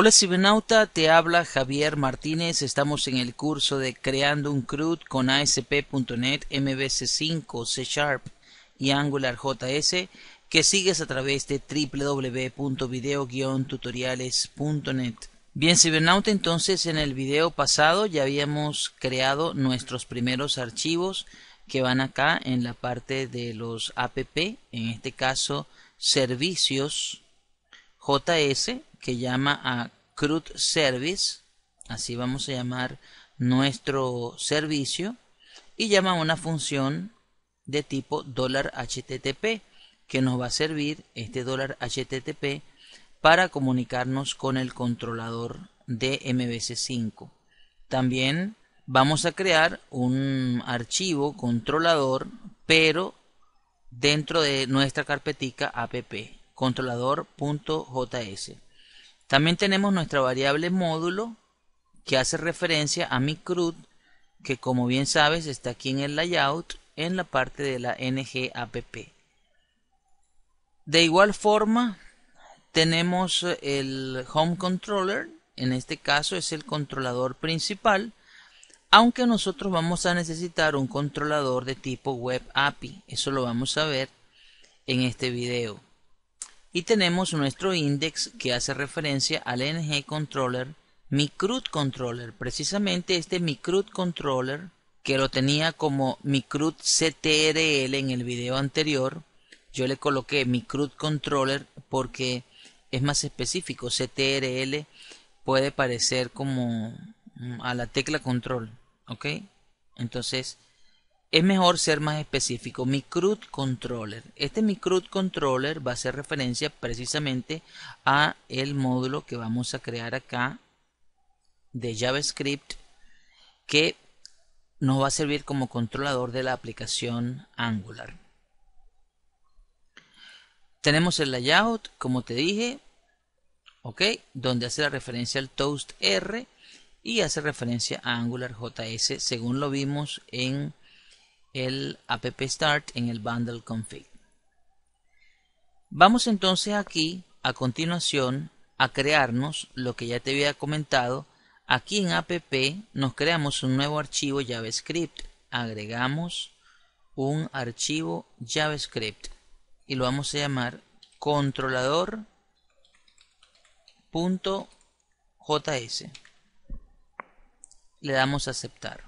Hola cibernauta, te habla Javier Martínez. Estamos en el curso de Creando un CRUD con ASP.NET MVC5 C Sharp y Angular JS que sigues a través de www.video-tutoriales.net. Bien cibernauta, entonces en el video pasado ya habíamos creado nuestros primeros archivos que van acá en la parte de los app, en este caso servicios JS que llama a CRUD Service, así vamos a llamar nuestro servicio, y llama una función de tipo $HTTP que nos va a servir este $HTTP para comunicarnos con el controlador de mbc 5 También vamos a crear un archivo controlador, pero dentro de nuestra carpetica app controlador.js. También tenemos nuestra variable módulo que hace referencia a mi CRUD que como bien sabes está aquí en el layout en la parte de la ng-app. De igual forma tenemos el home controller, en este caso es el controlador principal, aunque nosotros vamos a necesitar un controlador de tipo web API, eso lo vamos a ver en este video y tenemos nuestro index que hace referencia al ng controller Crude controller precisamente este Crude controller que lo tenía como Crude ctrl en el video anterior yo le coloqué Crude controller porque es más específico ctrl puede parecer como mm, a la tecla control ok entonces es mejor ser más específico. Mi CRUD controller. Este mi CRUD controller va a hacer referencia precisamente a el módulo que vamos a crear acá de JavaScript que nos va a servir como controlador de la aplicación Angular. Tenemos el layout, como te dije, ok, donde hace la referencia al toast R y hace referencia a JS, según lo vimos en el app-start en el bundle config. Vamos entonces aquí a continuación a crearnos lo que ya te había comentado. Aquí en app nos creamos un nuevo archivo JavaScript. Agregamos un archivo JavaScript y lo vamos a llamar controlador.js. Le damos a aceptar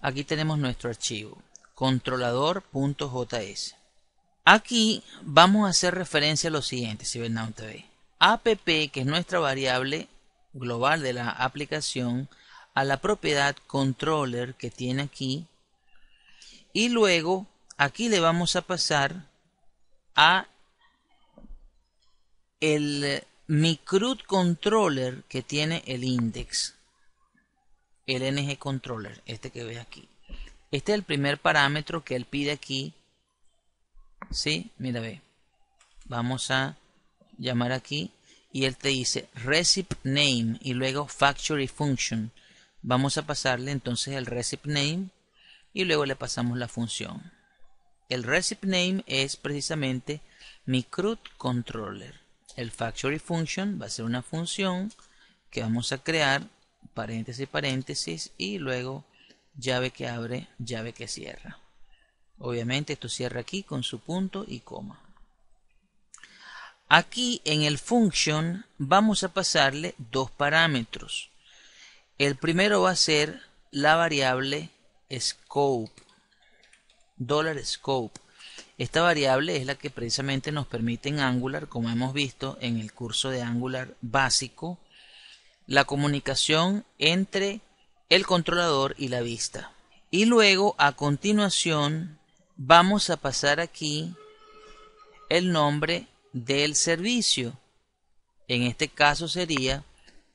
aquí tenemos nuestro archivo controlador.js. Aquí vamos a hacer referencia a lo siguiente, si ven down TV. app, que es nuestra variable global de la aplicación, a la propiedad controller que tiene aquí. Y luego aquí le vamos a pasar a el controller que tiene el index. LNG controller, este que ves aquí. Este es el primer parámetro que él pide aquí. ¿Sí? Mira, ve. Vamos a llamar aquí y él te dice recipe name y luego factory function. Vamos a pasarle entonces el recipe name y luego le pasamos la función. El recipe name es precisamente mi CRUD controller. El factory function va a ser una función que vamos a crear paréntesis, paréntesis y luego llave que abre, llave que cierra. Obviamente esto cierra aquí con su punto y coma. Aquí en el function vamos a pasarle dos parámetros. El primero va a ser la variable scope, dollar scope. Esta variable es la que precisamente nos permite en Angular, como hemos visto en el curso de Angular básico, la comunicación entre el controlador y la vista. Y luego a continuación vamos a pasar aquí el nombre del servicio. En este caso sería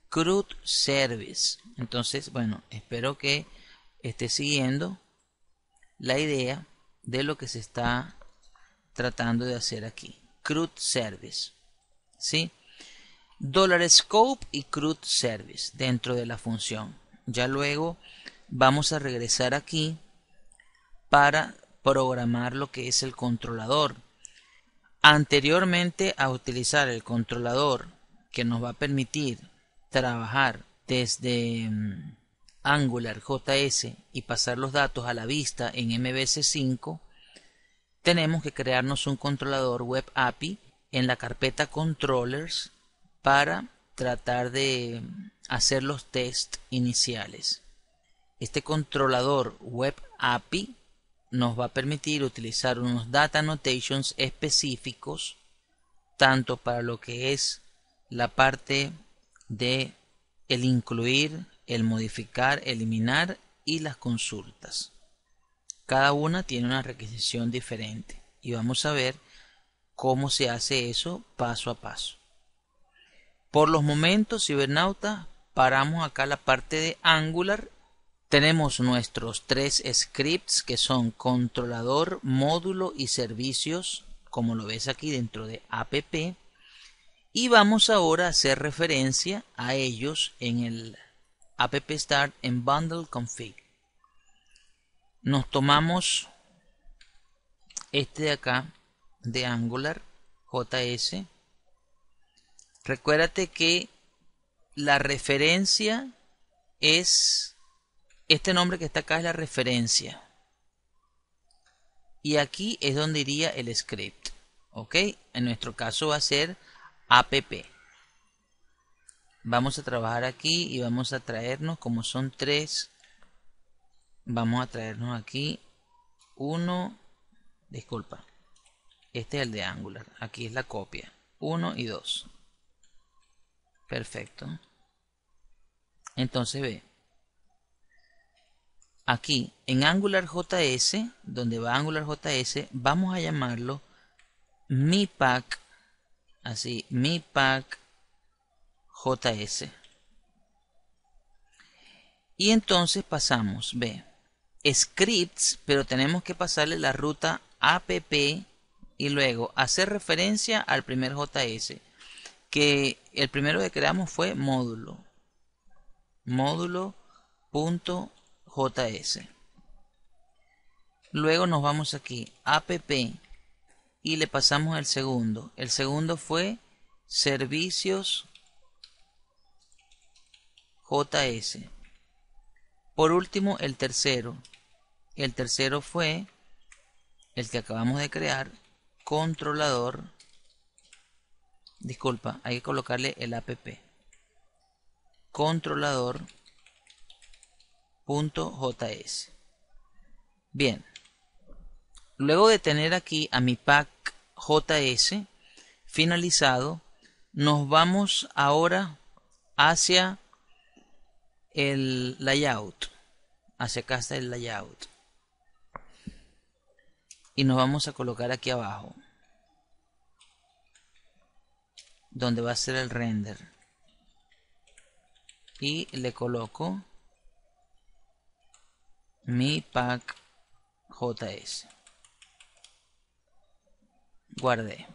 CRUD Service. Entonces, bueno, espero que esté siguiendo la idea de lo que se está tratando de hacer aquí. CRUD Service. ¿Sí? $scope y CRUD service dentro de la función. Ya luego vamos a regresar aquí para programar lo que es el controlador. Anteriormente a utilizar el controlador que nos va a permitir trabajar desde mm, Angular JS y pasar los datos a la vista en MVC5, tenemos que crearnos un controlador web API en la carpeta controllers para tratar de hacer los test iniciales. Este controlador Web API nos va a permitir utilizar unos data annotations específicos tanto para lo que es la parte de el incluir, el modificar, eliminar y las consultas. Cada una tiene una requisición diferente y vamos a ver cómo se hace eso paso a paso. Por los momentos, Cibernauta, paramos acá la parte de Angular. Tenemos nuestros tres scripts que son controlador, módulo y servicios, como lo ves aquí dentro de app. Y vamos ahora a hacer referencia a ellos en el app start en bundle config. Nos tomamos este de acá de Angular JS Recuérdate que la referencia es, este nombre que está acá es la referencia. Y aquí es donde iría el script. ¿Ok? En nuestro caso va a ser app. Vamos a trabajar aquí y vamos a traernos, como son tres, vamos a traernos aquí uno, disculpa, este es el de Angular, aquí es la copia, uno y dos. Perfecto. Entonces ve. Aquí en Angular JS, donde va Angular JS, vamos a llamarlo mi pack, así, mi pack JS. Y entonces pasamos, ve, scripts, pero tenemos que pasarle la ruta app y luego hacer referencia al primer JS que el primero que creamos fue módulo. Módulo.js. Luego nos vamos aquí, app, y le pasamos el segundo. El segundo fue servicios JS. Por último, el tercero. El tercero fue el que acabamos de crear, controlador disculpa, hay que colocarle el app controlador.js. Bien, luego de tener aquí a mi pack JS finalizado, nos vamos ahora hacia el layout. Hacia acá está el layout. Y nos vamos a colocar aquí abajo. donde va a ser el render y le coloco mi pack js guardé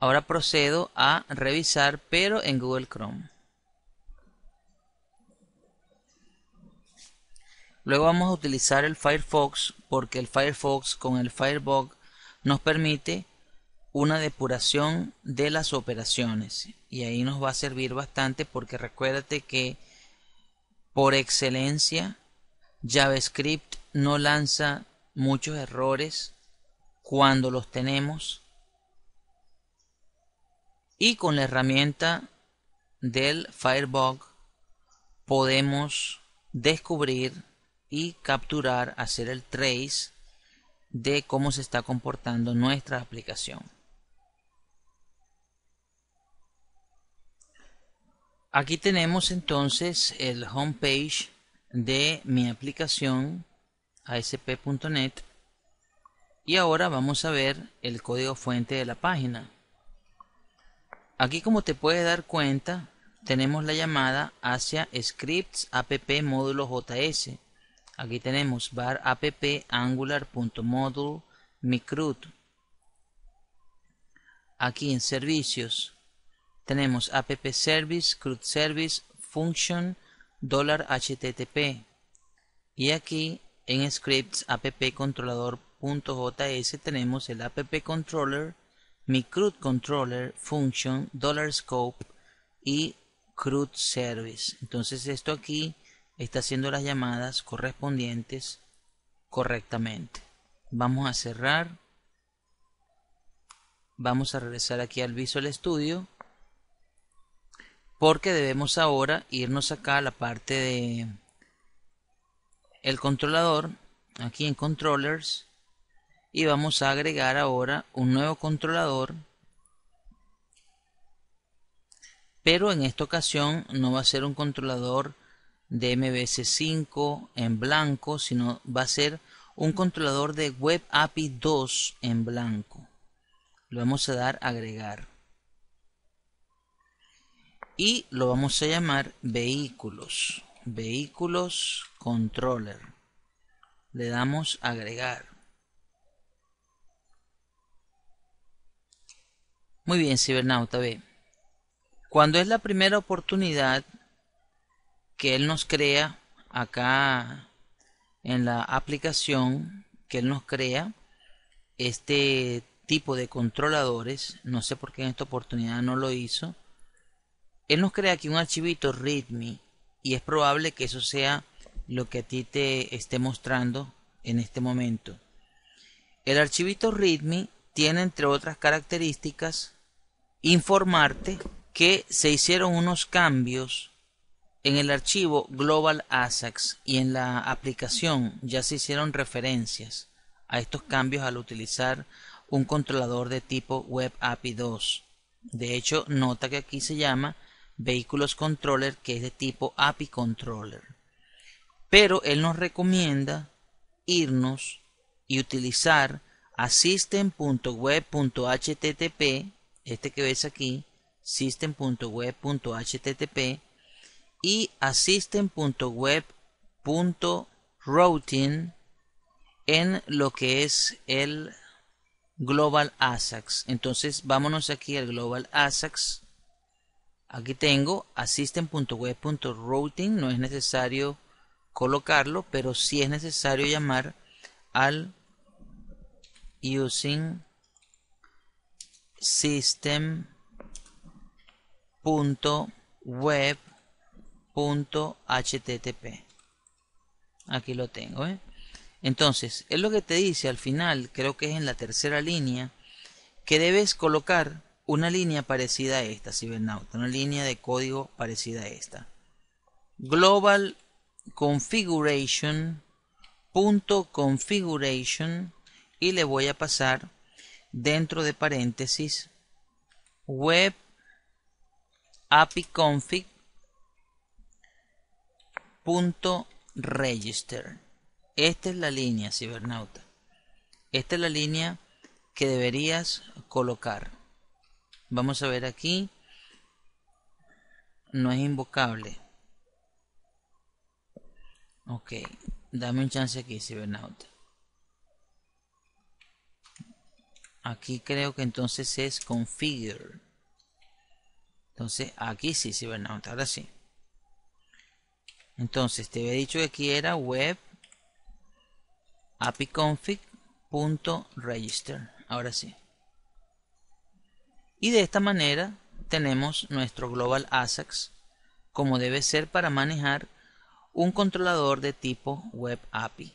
ahora procedo a revisar pero en google chrome Luego vamos a utilizar el Firefox porque el Firefox con el Firebug nos permite una depuración de las operaciones y ahí nos va a servir bastante porque recuérdate que por excelencia JavaScript no lanza muchos errores cuando los tenemos y con la herramienta del Firebug podemos descubrir y capturar, hacer el trace de cómo se está comportando nuestra aplicación. Aquí tenemos entonces el homepage de mi aplicación asp.net y ahora vamos a ver el código fuente de la página. Aquí como te puedes dar cuenta tenemos la llamada hacia scripts app módulo js. Aquí tenemos bar app angular.module micrut. Aquí en servicios tenemos app service, CRUD service, function, $http. Y aquí en scripts app appcontrolador.js tenemos el app controller, mi CRUD controller, function, $scope y CRUD service. Entonces esto aquí está haciendo las llamadas correspondientes correctamente. Vamos a cerrar. Vamos a regresar aquí al Visual Studio porque debemos ahora irnos acá a la parte de el controlador aquí en controllers y vamos a agregar ahora un nuevo controlador pero en esta ocasión no va a ser un controlador de mvc 5 en blanco sino va a ser un controlador de Web API 2 en blanco lo vamos a dar a agregar y lo vamos a llamar vehículos. Vehículos controller. Le damos agregar. Muy bien, cibernauta B. Cuando es la primera oportunidad que él nos crea acá en la aplicación que él nos crea este tipo de controladores, no sé por qué en esta oportunidad no lo hizo, él nos crea aquí un archivito readme y es probable que eso sea lo que a ti te esté mostrando en este momento. El archivito readme tiene entre otras características informarte que se hicieron unos cambios en el archivo Global asax y en la aplicación ya se hicieron referencias a estos cambios al utilizar un controlador de tipo Web API 2. De hecho, nota que aquí se llama vehículos controller que es de tipo API controller. Pero él nos recomienda irnos y utilizar punto este que ves aquí, system.web.http y punto en lo que es el Global ASAX. Entonces vámonos aquí al Global ASAX Aquí tengo system.web.routing, no es necesario colocarlo, pero sí es necesario llamar al using system.web.http. Aquí lo tengo. ¿eh? Entonces, es lo que te dice al final, creo que es en la tercera línea, que debes colocar una línea parecida a esta, Cibernauta, una línea de código parecida a esta. Global configuration y le voy a pasar dentro de paréntesis web api config punto esta es la línea cibernauta esta es la línea que deberías colocar Vamos a ver aquí. No es invocable. Ok. Dame un chance aquí, out Aquí creo que entonces es configure. Entonces aquí sí, Cibernaut, Ahora sí. Entonces te había dicho que aquí era web apiconfig.register. Ahora sí. Y de esta manera tenemos nuestro Global ASAX como debe ser para manejar un controlador de tipo Web API.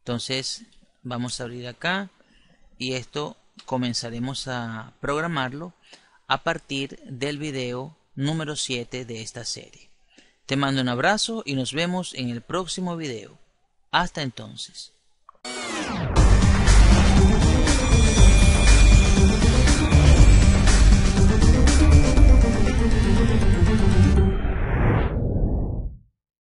Entonces vamos a abrir acá y esto comenzaremos a programarlo a partir del video número 7 de esta serie. Te mando un abrazo y nos vemos en el próximo video. Hasta entonces.